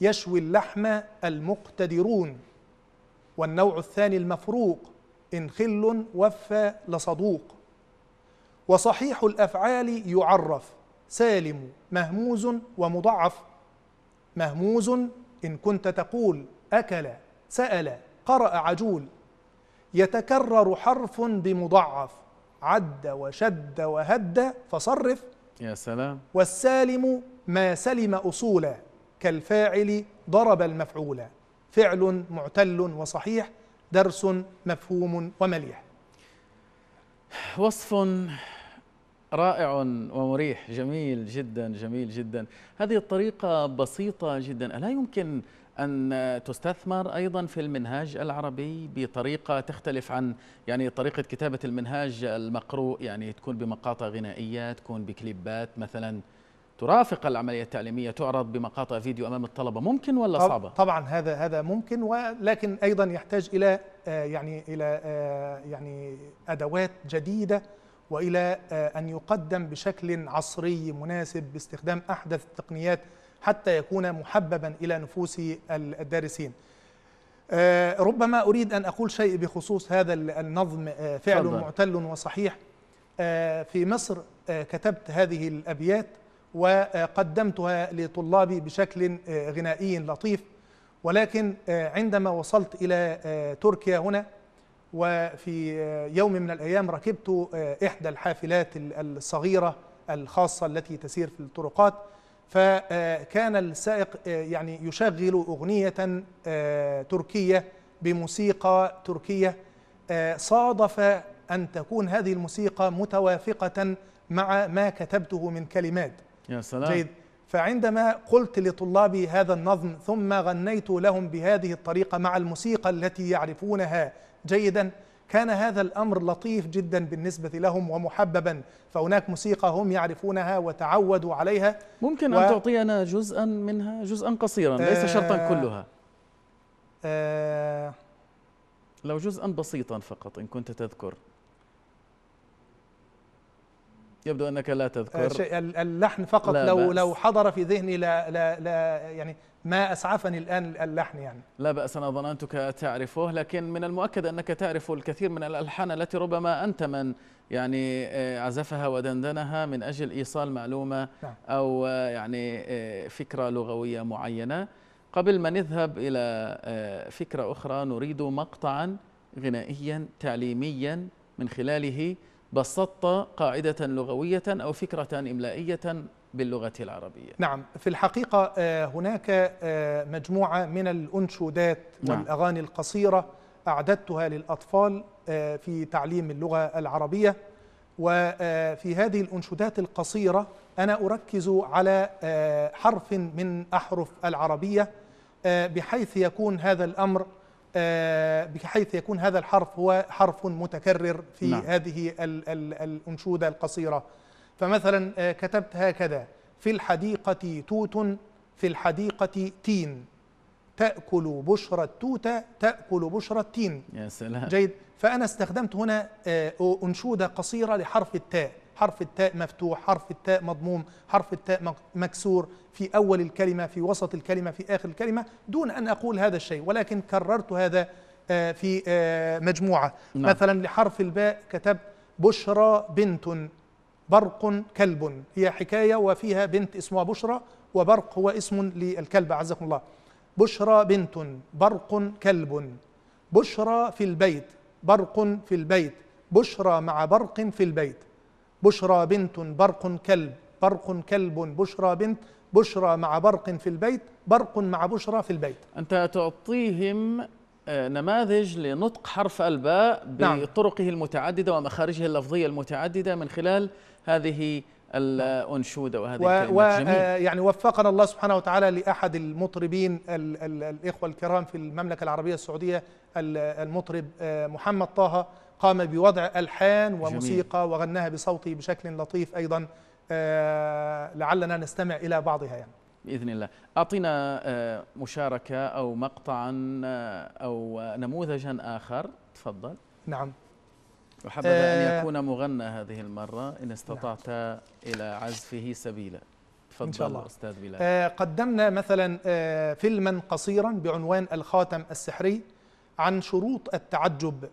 يشوي اللحم المقتدرون والنوع الثاني المفروق إن خل وفى لصدوق وصحيح الأفعال يعرف سالم مهموز ومضعف مهموز إن كنت تقول أكل سأل قرأ عجول يتكرر حرف بمضعف عد وشد وهد فصرف
يا سلام
والسالم ما سلم أصولا كالفاعل ضرب المفعول فعل معتل وصحيح درس مفهوم ومليح وصف رائع ومريح
جميل جدا جميل جدا هذه الطريقة بسيطة جدا ألا يمكن أن تستثمر أيضا في المنهاج العربي بطريقة تختلف عن يعني طريقة كتابة المنهاج المقروء يعني تكون بمقاطع غنائية تكون بكليبات مثلا ترافق العملية التعليمية تعرض بمقاطع فيديو أمام الطلبة ممكن ولا صعبة؟
طبعا هذا هذا ممكن ولكن أيضا يحتاج إلى آه، يعني إلى آه، يعني أدوات جديدة وإلى آه، أن يقدم بشكل عصري مناسب باستخدام أحدث التقنيات حتى يكون محببا إلى نفوس الدارسين آه، ربما أريد أن أقول شيء بخصوص هذا النظم آه، فعل معتل وصحيح آه، في مصر كتبت هذه الأبيات وقدمتها لطلابي بشكل غنائي لطيف ولكن عندما وصلت إلى تركيا هنا وفي يوم من الأيام ركبت إحدى الحافلات الصغيرة الخاصة التي تسير في الطرقات فكان السائق يعني يشغل أغنية آه، تركية بموسيقى تركية آه، صادف أن تكون هذه الموسيقى متوافقة مع ما كتبته من كلمات يا سلام جيد فعندما قلت لطلابي هذا النظم ثم غنيت لهم بهذه الطريقة مع الموسيقى التي يعرفونها جيدا كان هذا الامر لطيف جدا بالنسبه لهم ومحببا فهناك موسيقى هم يعرفونها وتعودوا عليها ممكن و... ان
تعطينا جزءا منها جزءا قصيرا آه ليس شرطا كلها آه لو جزءا بسيطا فقط ان كنت تذكر يبدو انك لا تذكر آه،
اللحن فقط لو لو حضر في ذهني لا لا, لا يعني ما اسعفني الان
اللحن يعني لا باس انا ظننتك تعرفه لكن من المؤكد انك تعرف الكثير من الالحان التي ربما انت من يعني آه، عزفها ودندنها من اجل ايصال معلومه نعم. او آه، يعني آه، فكره لغويه معينه قبل ما نذهب الى فكره اخرى نريد مقطعا غنائيا تعليميا من خلاله بسطت قاعده لغويه او فكره املائيه باللغة العربية
نعم في الحقيقة آه، هناك آه، مجموعة من الأنشودات نعم. والأغاني القصيرة أعددتها للأطفال آه، في تعليم اللغة العربية وفي هذه الأنشودات القصيرة أنا أركز على حرف من أحرف العربية بحيث يكون هذا الأمر بحيث يكون هذا الحرف هو حرف متكرر في نعم. هذه الأنشودة القصيرة فمثلا آه، كتبت هكذا في الحديقة توت في الحديقة تين تأكل بشرة توت تأكل بشرة تين يا سلام جيد فأنا استخدمت هنا آه، أنشودة قصيرة لحرف التاء حرف التاء مفتوح حرف التاء مضموم حرف التاء مكسور في أول الكلمة في وسط الكلمة في آخر الكلمة دون أن أقول هذا الشيء ولكن كررت هذا آه، في مجموعة نعم. مثلا لحرف الباء كتبت بشرى بنت برق كلب هي حكاية وفيها بنت اسمها بشرى وبرق هو اسم للكلب عزكم الله بشرى بنت برق كلب بشرى في البيت برق في البيت بشرى مع برق في البيت بشرى بنت برق كلب برق كلب بشرى بنت بشرى مع برق في البيت برق مع بشرى في البيت
أنت تعطيهم آه، نماذج لنطق حرف الباء نعم. بطرقه المتعدده ومخارجه اللفظيه المتعدده من خلال هذه الأنشودة وهذه و و آه،
يعني وفقنا الله سبحانه وتعالى لأحد المطربين الـ الـ الإخوة الكرام في المملكة العربية السعودية المطرب آه، محمد طه قام بوضع ألحان وموسيقى جميل. وغناها بصوته بشكل لطيف أيضا لعلنا نستمع إلى بعضها يعني
باذن الله اعطينا آه، مشاركه او مقطعا آه، او نموذجا اخر تفضل
نعم وحبب ان آه،
يكون مغنى هذه المره ان استطعت نعم. الى عزفه سبيلا تفضل إن شاء الله. استاذ بلال
قدمنا مثلا فيلما قصيرا بعنوان الخاتم السحري عن شروط التعجب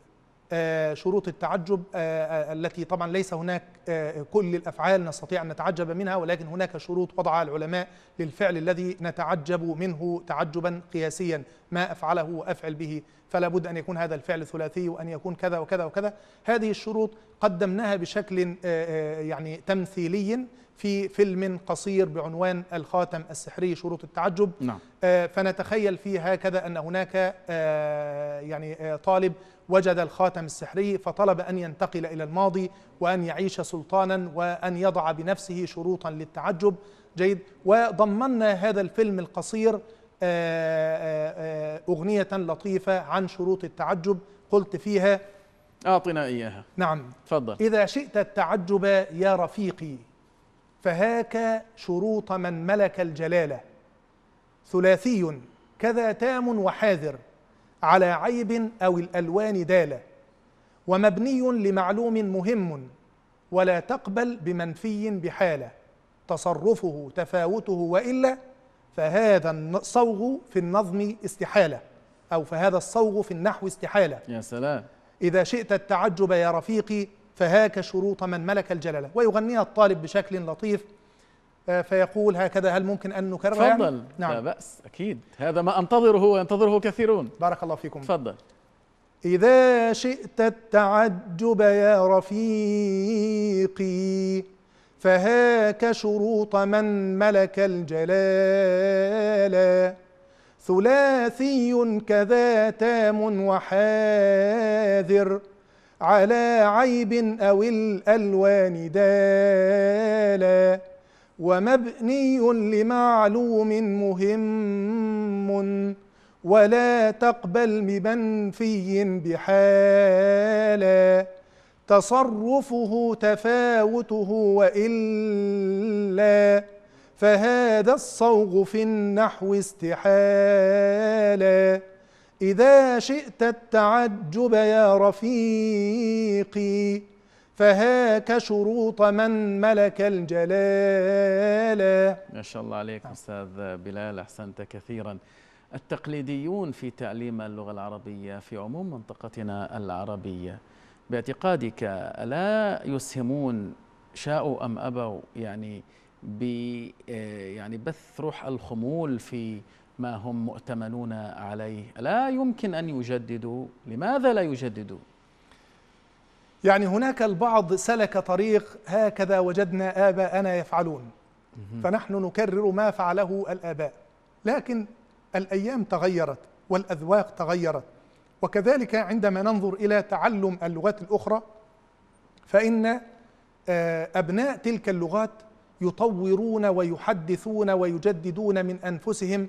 آه، شروط التعجب آه، آه، التي طبعا ليس هناك كل الافعال نستطيع ان نتعجب منها ولكن هناك شروط وضعها العلماء للفعل الذي نتعجب منه تعجبا قياسيا ما افعله وافعل به فلا بد ان يكون هذا الفعل ثلاثي وان يكون كذا وكذا وكذا هذه الشروط قدمناها بشكل يعني تمثيلي في فيلم قصير بعنوان الخاتم السحري شروط التعجب نعم. آه، فنتخيل فيه هكذا أن هناك آه، يعني آه، طالب وجد الخاتم السحري فطلب أن ينتقل إلى الماضي وأن يعيش سلطانا وأن يضع بنفسه شروطا للتعجب جيد وضمنا هذا الفيلم القصير أغنية لطيفة عن شروط التعجب قلت فيها أعطنا
إياها نعم تفضل إذا
شئت التعجب يا رفيقي فهاك شروط من ملك الجلاله ثلاثي كذا تام وحاذر على عيب او الالوان داله ومبني لمعلوم مهم ولا تقبل بمنفي بحاله تصرفه تفاوته والا فهذا الصوغ في النظم استحاله او فهذا الصوغ في النحو استحاله يا سلام اذا شئت التعجب يا رفيقي فهاك شروط من ملك الجلالة ويغنيها الطالب بشكل لطيف آه، فيقول هكذا هل ممكن أن نكررها؟ يعني؟ تفضل يعني؟ نعم. لا بأس أكيد هذا ما أنتظره وينتظره كثيرون بارك الله فيكم تفضل إذا شئت التعجب يا رفيقي فهاك شروط من ملك الجلال ثلاثي كذا تام وحاذر على عيب أو الألوان دالا ومبني لمعلوم مهم ولا تقبل بمنفي بحالا تصرفه تفاوته وإلا فهذا الصوغ في النحو استحالا إذا شئت التعجب يا رفيقي فهاك شروط من ملك الجلال
ما شاء الله عليك أستاذ بلال أحسنت كثيرا التقليديون في تعليم اللغة العربية في عموم منطقتنا العربية باعتقادك ألا يسهمون شاءوا أم أبوا يعني ب يعني بث روح الخمول في ما هم مؤتمنون
عليه لا يمكن أن يجددوا لماذا لا يجددوا يعني هناك البعض سلك طريق هكذا وجدنا آباءنا يفعلون فنحن نكرر ما فعله الآباء لكن الأيام تغيرت والأذواق تغيرت وكذلك عندما ننظر إلى تعلم اللغات الأخرى فإن آه، أبناء تلك اللغات يطورون ويحدثون ويجددون من أنفسهم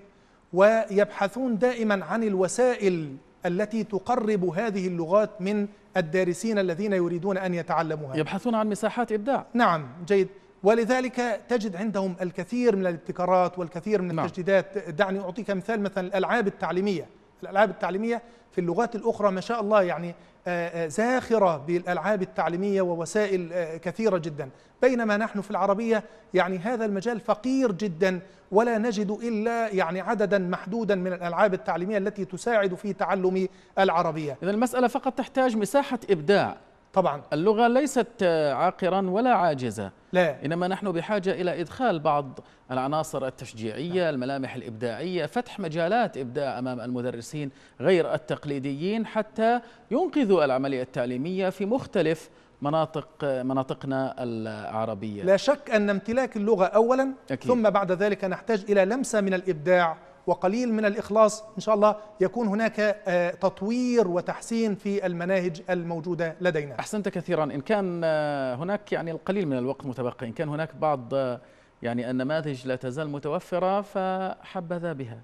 ويبحثون دائما عن الوسائل التي تقرب هذه اللغات من الدارسين الذين يريدون أن يتعلموها يبحثون عن مساحات إبداع نعم جيد ولذلك تجد عندهم الكثير من الابتكارات والكثير من نعم. التجديدات دعني أعطيك مثال مثلا الألعاب التعليمية الألعاب التعليمية في اللغات الأخرى ما شاء الله يعني آه، آه، زاخرة بالألعاب التعليمية ووسائل آه، كثيرة جدا بينما نحن في العربية يعني هذا المجال فقير جدا ولا نجد إلا يعني عددا محدودا من الألعاب التعليمية التي تساعد في تعلم العربية إذا المسألة فقط تحتاج مساحة إبداع
طبعا اللغة ليست عاقرا ولا عاجزة لا إنما نحن بحاجة إلى إدخال بعض العناصر التشجيعية نعم. الملامح الإبداعية فتح مجالات إبداع أمام المدرسين غير التقليديين حتى ينقذوا العملية التعليمية في مختلف مناطق مناطقنا العربية
لا شك أن امتلاك اللغة أولا أكيد. ثم بعد ذلك نحتاج إلى لمسة من الإبداع وقليل من الإخلاص إن شاء الله يكون هناك آه، تطوير وتحسين في المناهج الموجودة لدينا
أحسنت كثيرا إن كان آه، هناك يعني القليل من الوقت متبقي إن كان هناك بعض آه، يعني النماذج لا تزال متوفرة فحبذا بها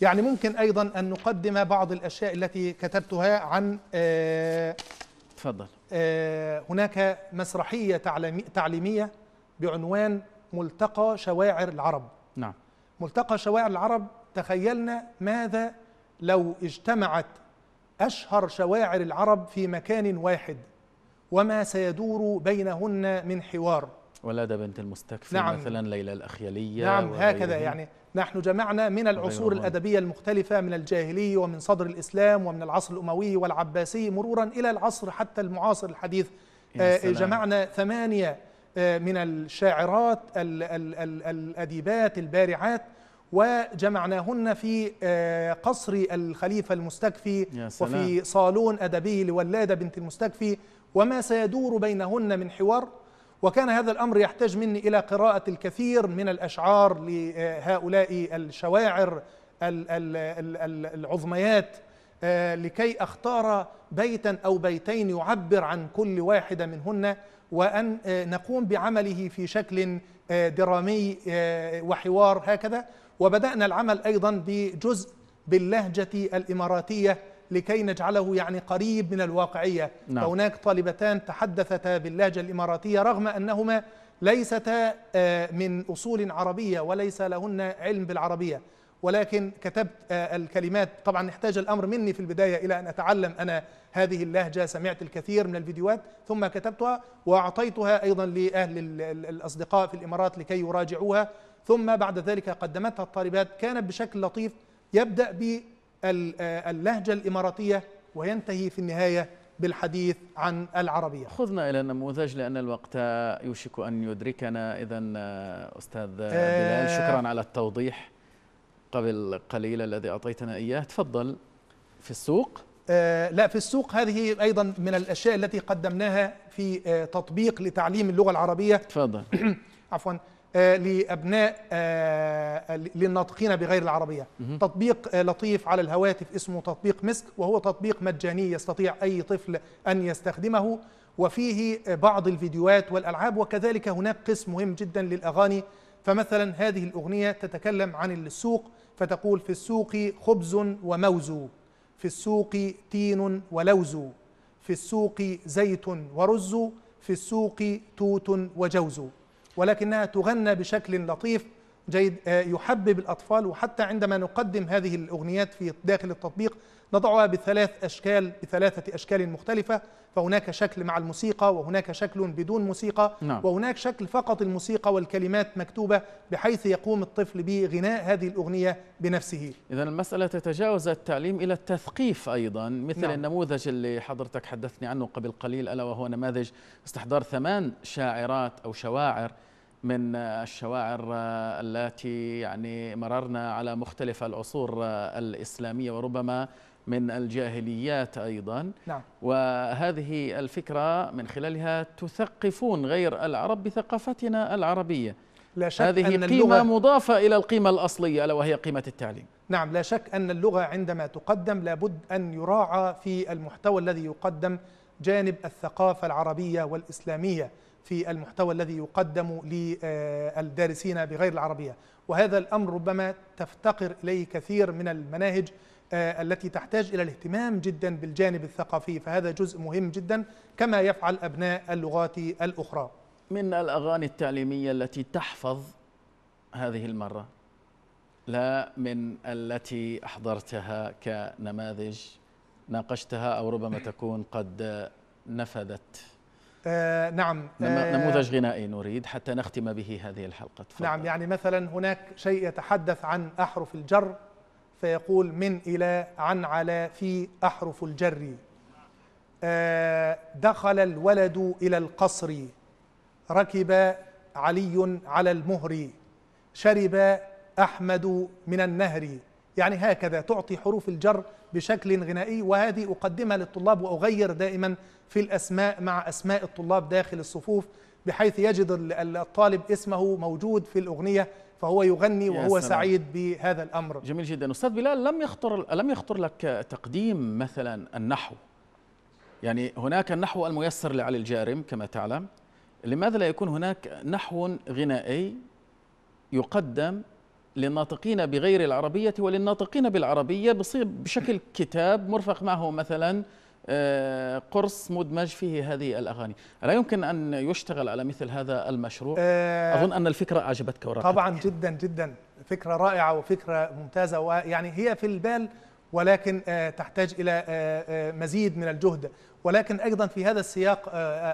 يعني ممكن أيضا أن نقدم بعض الأشياء التي كتبتها عن تفضل آه، هناك مسرحية تعليمية بعنوان ملتقى شواعر العرب نعم ملتقى شواعر العرب تخيلنا ماذا لو اجتمعت أشهر شواعر العرب في مكان واحد وما سيدور بينهن من حوار ولادة بنت المستكفي نعم مثلا
ليلى الأخيلية نعم هكذا يعني
نحن جمعنا من العصور الأدبية المختلفة من الجاهلي ومن صدر الإسلام ومن العصر الأموي والعباسي مرورا إلى العصر حتى المعاصر الحديث آه، آه، جمعنا ثمانية آه، من الشاعرات الأديبات البارعات وجمعناهن في قصر الخليفة المستكفي وفي صالون أدبي لولادة بنت المستكفي وما سيدور بينهن من حوار وكان هذا الامر يحتاج مني الى قراءه الكثير من الاشعار لهؤلاء الشواعر العظميات آه، لكي اختار بيتا او بيتين يعبر عن كل واحده منهن وان آه، نقوم بعمله في شكل آه، درامي وحوار هكذا وبدانا العمل ايضا بجزء باللهجه الاماراتيه لكي نجعله يعني قريب من الواقعية نعم. فهناك طالبتان تحدثتا باللهجة الإماراتية رغم أنهما ليستا آه، من أصول عربية وليس لهن علم بالعربية ولكن كتبت آه، الكلمات طبعا احتاج الأمر مني في البداية إلى أن أتعلم أنا هذه اللهجة سمعت الكثير من الفيديوهات ثم كتبتها وأعطيتها أيضا لأهل الأصدقاء في الإمارات لكي يراجعوها ثم بعد ذلك قدمتها الطالبات كانت بشكل لطيف يبدأ آه، اللهجة الإماراتية وينتهي في النهاية بالحديث
عن العربية خذنا إلى النموذج لأن الوقت يوشك أن يدركنا إذا آه، أستاذ آه، بلال شكرا على التوضيح قبل قليل الذي أعطيتنا
إياه تفضل في السوق آه لا في السوق هذه أيضا من الأشياء التي قدمناها في آه تطبيق لتعليم اللغة العربية تفضل [clears throat] عفوا آه، لابناء آه، آه، للناطقين بغير العربيه تطبيق لطيف على الهواتف اسمه تطبيق مسك وهو تطبيق مجاني يستطيع اي طفل ان يستخدمه وفيه بعض الفيديوهات والالعاب وكذلك هناك قسم مهم جدا للاغاني فمثلا هذه الاغنيه تتكلم عن السوق فتقول في السوق خبز وموز في السوق تين ولوز في السوق زيت ورز في السوق توت وجوز ولكنها تغنى بشكل لطيف جيد آه، يحبب الأطفال وحتى عندما نقدم هذه الأغنيات في داخل التطبيق نضعها بثلاث أشكال بثلاثة أشكال مختلفة فهناك شكل مع الموسيقى وهناك شكل بدون موسيقى نعم. وهناك شكل فقط الموسيقى والكلمات مكتوبة بحيث يقوم الطفل بغناء هذه الأغنية بنفسه إذا المسألة
تتجاوز التعليم إلى التثقيف أيضا مثل نعم. النموذج اللي حضرتك حدثني عنه قبل قليل ألا وهو نماذج استحضار ثمان شاعرات أو شواعر من الشواعر التي يعني مررنا على مختلف العصور الإسلامية وربما من الجاهليات أيضا نعم. وهذه الفكرة من خلالها تثقفون غير العرب بثقافتنا العربية
لا شك هذه أن قيمة
مضافة إلى القيمة الأصلية ألا وهي قيمة التعليم
نعم لا شك أن اللغة عندما تقدم لابد أن يراعى في المحتوى الذي يقدم جانب الثقافة العربية والإسلامية في المحتوى الذي يقدم للدارسين بغير العربية وهذا الأمر ربما تفتقر إليه كثير من المناهج آه، التي تحتاج إلى الاهتمام جدا بالجانب الثقافي فهذا جزء مهم جدا كما يفعل أبناء اللغات الأخرى
من الأغاني التعليمية التي تحفظ هذه المرة لا من التي أحضرتها كنماذج ناقشتها أو ربما تكون قد نفذت
آه نعم آه نموذج
غنائي نريد حتى نختم به هذه الحلقة
تفضل. نعم يعني مثلا هناك شيء يتحدث عن أحرف الجر فيقول من إلى عن على في أحرف الجر آه دخل الولد إلى القصر ركب علي على المهر شرب أحمد من النهر يعني هكذا تعطي حروف الجر بشكل غنائي وهذه أقدمها للطلاب وأغير دائما في الأسماء مع أسماء الطلاب داخل الصفوف بحيث يجد الطالب اسمه موجود في الأغنية فهو يغني وهو سعيد بهذا الأمر جميل جدا أستاذ بلال لم يخطر
لم يخطر لك تقديم مثلا النحو يعني هناك النحو الميسر لعلي الجارم كما تعلم لماذا لا يكون هناك نحو غنائي يقدم للناطقين بغير العربية وللناطقين بالعربية بصير بشكل كتاب مرفق معه مثلا آه، قرص مدمج فيه هذه الاغاني، الا يمكن ان يشتغل على مثل هذا المشروع؟
آه، اظن ان
الفكره اعجبتك ورقتك
طبعا جدا جدا فكره رائعه وفكره ممتازه ويعني هي في البال ولكن آه، تحتاج الى مزيد من الجهد ولكن ايضا في هذا السياق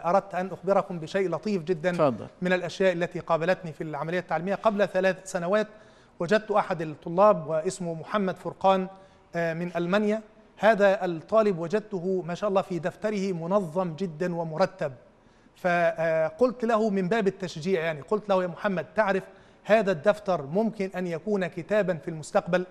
اردت ان اخبركم بشيء لطيف جدا فضل. من الاشياء التي قابلتني في العمليه التعليميه قبل ثلاث سنوات وجدت احد الطلاب واسمه محمد فرقان من المانيا هذا الطالب وجدته ما شاء الله في دفتره منظم جدا ومرتب فقلت له من باب التشجيع يعني قلت له يا محمد تعرف هذا الدفتر ممكن أن يكون كتابا في المستقبل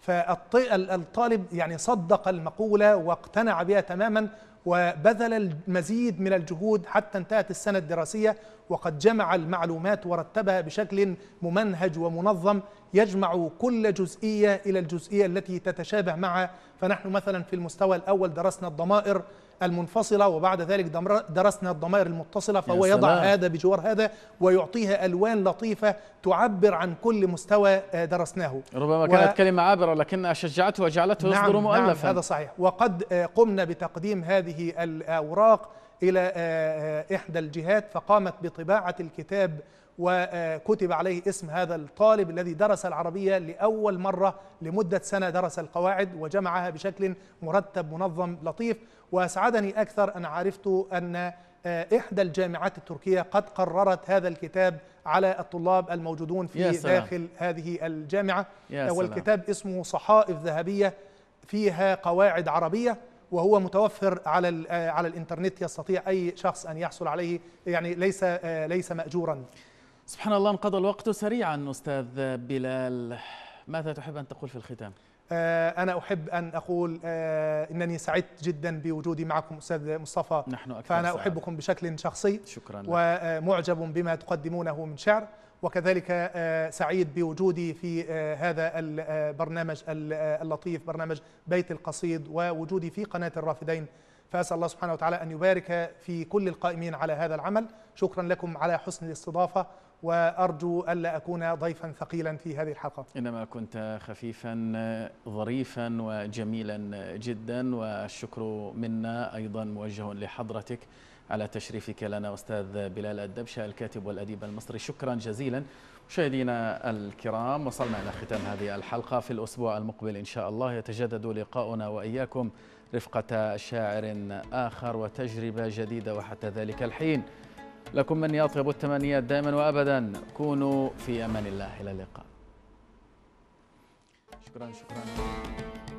فالطالب يعني صدق المقولة واقتنع بها تماما وبذل المزيد من الجهود حتى انتهت السنة الدراسية وقد جمع المعلومات ورتبها بشكل ممنهج ومنظم يجمع كل جزئية إلى الجزئية التي تتشابه معها فنحن مثلا في المستوى الأول درسنا الضمائر المنفصلة وبعد ذلك درسنا الضمائر المتصلة فهو يضع هذا بجوار هذا ويعطيها ألوان لطيفة تعبر عن كل مستوى آه، درسناه
ربما و... كانت كلمة
عابرة لكنها شجعته وجعلته نعم يصدر نعم، مؤلفا نعم هذا صحيح وقد آه، قمنا بتقديم هذه الأوراق إلى آه، إحدى الجهات فقامت بطباعة الكتاب وكتب عليه اسم هذا الطالب الذي درس العربية لأول مرة لمدة سنة درس القواعد وجمعها بشكل مرتب منظم لطيف وأسعدني أكثر أن عرفت أن آه، إحدى الجامعات التركية قد قررت هذا الكتاب على الطلاب الموجودون في داخل هذه الجامعة آه، والكتاب اسمه صحائف ذهبية فيها قواعد عربية وهو متوفر على آه، على الانترنت يستطيع اي شخص ان يحصل عليه يعني ليس ليس ماجورا سبحان الله انقضى
الوقت سريعا استاذ
بلال
ماذا تحب ان تقول في الختام
آه، أنا أحب أن أقول آه، إنني سعدت جدا بوجودي معكم أستاذ مصطفى نحن أكثر فأنا سعادة. أحبكم بشكل شخصي شكرا لك. ومعجب بما تقدمونه من شعر وكذلك آه، سعيد بوجودي في هذا البرنامج اللطيف برنامج بيت القصيد ووجودي في قناة الرافدين فأسأل الله سبحانه وتعالى أن يبارك في كل القائمين على هذا العمل شكرا لكم على حسن الاستضافة وأرجو ألا أكون ضيفا ثقيلا في هذه الحلقة
إنما كنت خفيفا ظريفا وجميلا جدا والشكر منا أيضا موجه لحضرتك على تشريفك لنا أستاذ بلال الدبشة الكاتب والأديب المصري شكرا جزيلا مشاهدينا الكرام وصلنا إلى ختام هذه الحلقة في الأسبوع المقبل إن شاء الله يتجدد لقاؤنا وإياكم رفقة شاعر آخر وتجربة جديدة وحتى ذلك الحين لكم من يطيب التمنيات دائما وابدا كونوا في امان الله الى اللقاء شكرا شكرا